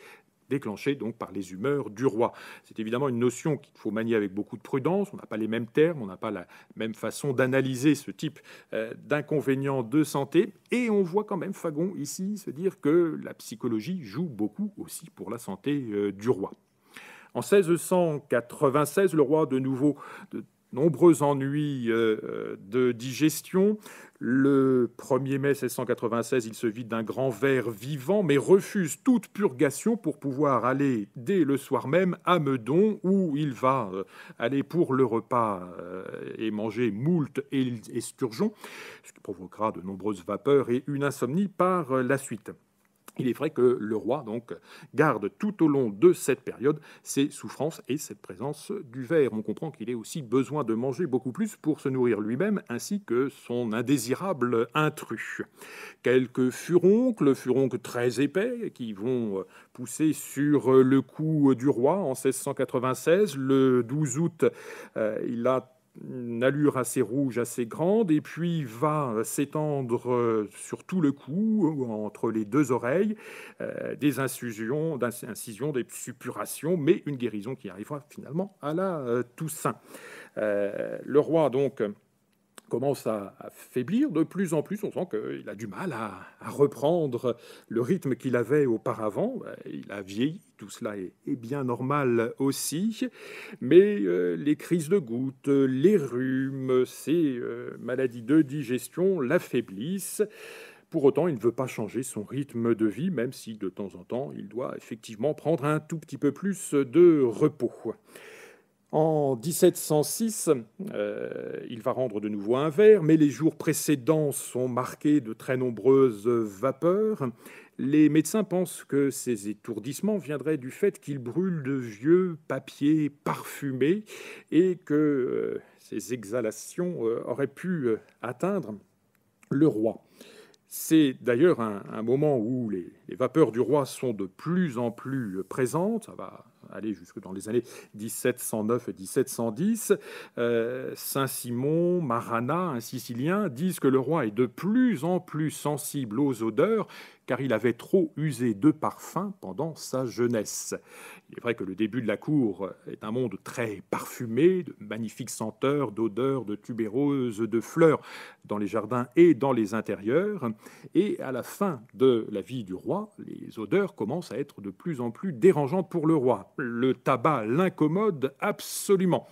déclenchées donc par les humeurs du roi. C'est évidemment une notion qu'il faut manier avec beaucoup de prudence, on n'a pas les mêmes termes, on n'a pas la même façon d'analyser ce type euh, d'inconvénients de santé, et on voit quand même Fagon ici se dire que la psychologie joue beaucoup aussi pour la santé euh, du roi. En 1696, le roi de nouveau nombreux ennuis euh, euh, de digestion. Le 1er mai 1696, il se vide d'un grand verre vivant, mais refuse toute purgation pour pouvoir aller dès le soir même à Meudon, où il va euh, aller pour le repas et manger moult et esturgeon, ce qui provoquera de nombreuses vapeurs et une insomnie par la suite. Il est vrai que le roi donc garde tout au long de cette période ses souffrances et cette présence du verre. On comprend qu'il ait aussi besoin de manger beaucoup plus pour se nourrir lui-même ainsi que son indésirable intrus. Quelques furoncles, furoncles très épais qui vont pousser sur le cou du roi en 1696. Le 12 août, euh, il a une allure assez rouge, assez grande, et puis va s'étendre euh, sur tout le cou, entre les deux oreilles, euh, des incisions, des suppurations, mais une guérison qui arrivera finalement à la euh, Toussaint. le roi, donc, commence à, faiblir de plus en plus. On sent qu'il a du mal à, reprendre le rythme qu'il avait auparavant. Euh, il a vieilli, tout cela est, bien normal aussi. Mais euh, les crises de gouttes, les rhumes, ces euh, maladies de digestion l'affaiblissent. Pour autant, il ne veut pas changer son rythme de vie, même si de temps en temps, il doit effectivement prendre un tout petit peu plus de repos. En 1706, euh, il va rendre de nouveau un verre, mais les jours précédents sont marqués de très nombreuses vapeurs. Les médecins pensent que ces étourdissements viendraient du fait qu'il brûle de vieux papiers parfumés et que euh, ces exhalations euh, auraient pu atteindre le roi. C'est d'ailleurs un, moment où les, les vapeurs du roi sont de plus en plus présentes. Ça va aller jusque dans les années 1709 et 1710. Euh, Saint-Simon, Marana, un Sicilien, disent que le roi est de plus en plus sensible aux odeurs car il avait trop usé de parfums pendant sa jeunesse. Il est vrai que le début de la cour est un monde très parfumé, de magnifiques senteurs, d'odeurs, de tubéroses, de fleurs dans les jardins et dans les intérieurs, et à la fin de la vie du roi, les odeurs commencent à être de plus en plus dérangeantes pour le roi. Le tabac l'incommode absolument.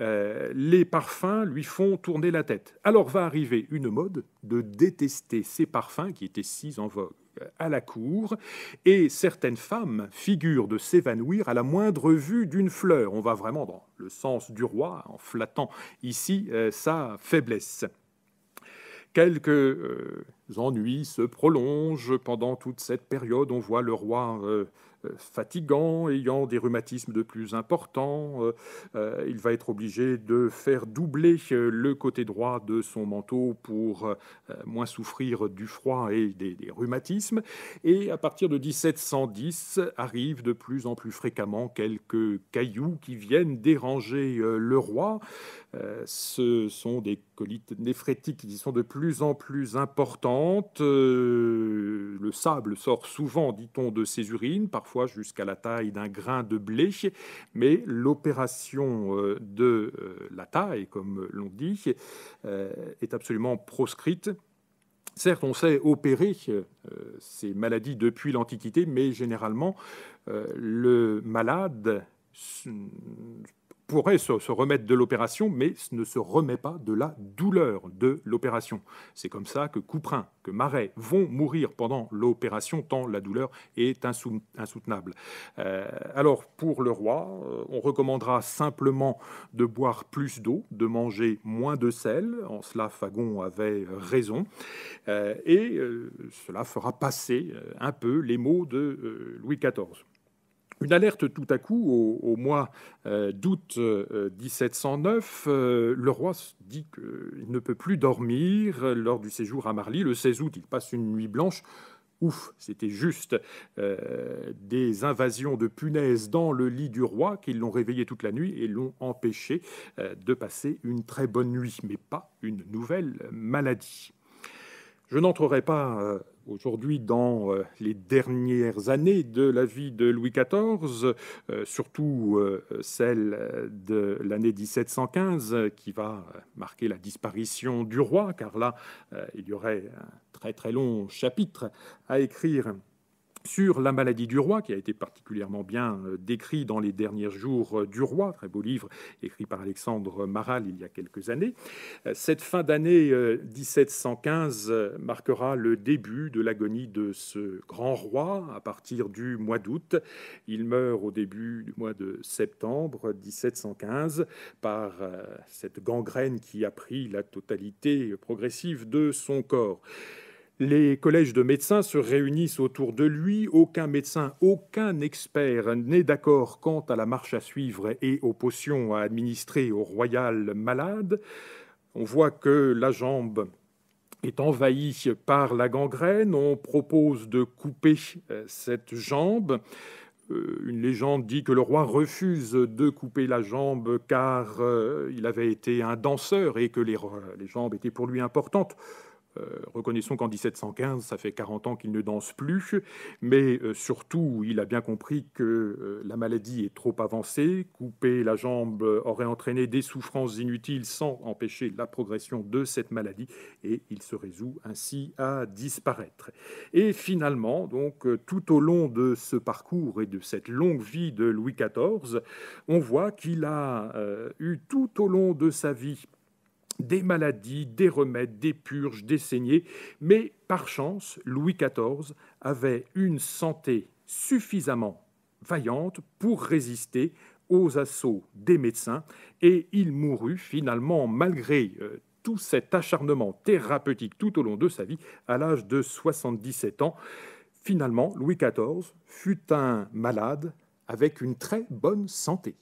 Euh, les parfums lui font tourner la tête. Alors va arriver une mode de détester ces parfums qui étaient si en vogue à la cour, et certaines femmes figurent de s'évanouir à la moindre vue d'une fleur. On va vraiment dans le sens du roi en flattant ici euh, sa faiblesse. Quelques euh, ennuis se prolongent pendant toute cette période. On voit le roi euh, euh, fatigant, ayant des rhumatismes de plus importants. Euh, euh, il va être obligé de faire doubler le côté droit de son manteau pour moins souffrir du froid et des, rhumatismes. Et à partir de 1710, arrivent de plus en plus fréquemment quelques cailloux qui viennent déranger le roi. ce sont des colites néphrétiques qui sont de plus en plus importantes. Euh, le sable sort souvent, dit-on, de ces urines, parfois jusqu'à la taille d'un grain de blé, mais l'opération euh, de euh, la taille, comme l'on dit, est absolument proscrite. Certes, on sait opérer ces maladies depuis l'Antiquité, mais généralement, le malade pourrait se, remettre de l'opération, mais ce ne se remet pas de la douleur de l'opération. C'est comme ça que Couperin, que Marais vont mourir pendant l'opération, tant la douleur est insoutenable. Euh, alors pour le roi, euh, on recommandera simplement de boire plus d'eau, de manger moins de sel, en cela Fagon avait raison, euh, et cela fera passer un peu les mots de Louis XIV. Une alerte tout à coup au, mois euh, d'août 1709. Euh, euh, le roi dit qu'il ne peut plus dormir lors du séjour à Marly. Le 16 août, il passe une nuit blanche ouf, c'était juste des invasions de punaises dans le lit du roi qui l'ont réveillé toute la nuit et l'ont empêché de passer une très bonne nuit, mais pas une nouvelle maladie. Je n'entrerai pas Aujourd'hui, dans euh, les dernières années de la vie de Louis XIV, euh, surtout euh, celle de l'année 1715, qui va marquer la disparition du roi, car là, il y aurait un très très long chapitre à écrire sur la maladie du roi, qui a été particulièrement bien euh, décrit dans les derniers jours euh, du roi, très beau livre écrit par Alexandre Maral il y a quelques années. Euh, cette fin d'année 1715 marquera le début de l'agonie de ce grand roi à partir du mois d'août. Il meurt au début du mois de septembre 1715 par cette gangrène qui a pris la totalité progressive de son corps. Les collèges de médecins se réunissent autour de lui. Aucun médecin, aucun expert n'est d'accord quant à la marche à suivre et aux potions à administrer au royal malade. On voit que la jambe est envahie par la gangrène. On propose de couper euh, cette jambe. Euh, une légende dit que le roi refuse de couper la jambe car euh, il avait été un danseur et que les, jambes étaient pour lui importantes. Euh, reconnaissons qu'en 1715, ça fait 40 ans qu'il ne danse plus, mais euh, surtout, il a bien compris que euh, la maladie est trop avancée. Couper la jambe aurait entraîné des souffrances inutiles sans empêcher la progression de cette maladie, et il se résout ainsi à disparaître. Et finalement, donc, tout au long de ce parcours et de cette longue vie de Louis XIV, on voit qu'il a eu tout au long de sa vie des maladies, des remèdes, des purges, des saignées, mais par chance, Louis XIV avait une santé suffisamment vaillante pour résister aux assauts des médecins et il mourut finalement malgré euh, tout cet acharnement thérapeutique tout au long de sa vie à l'âge de 77 ans. Finalement, Louis XIV fut un malade avec une très bonne santé.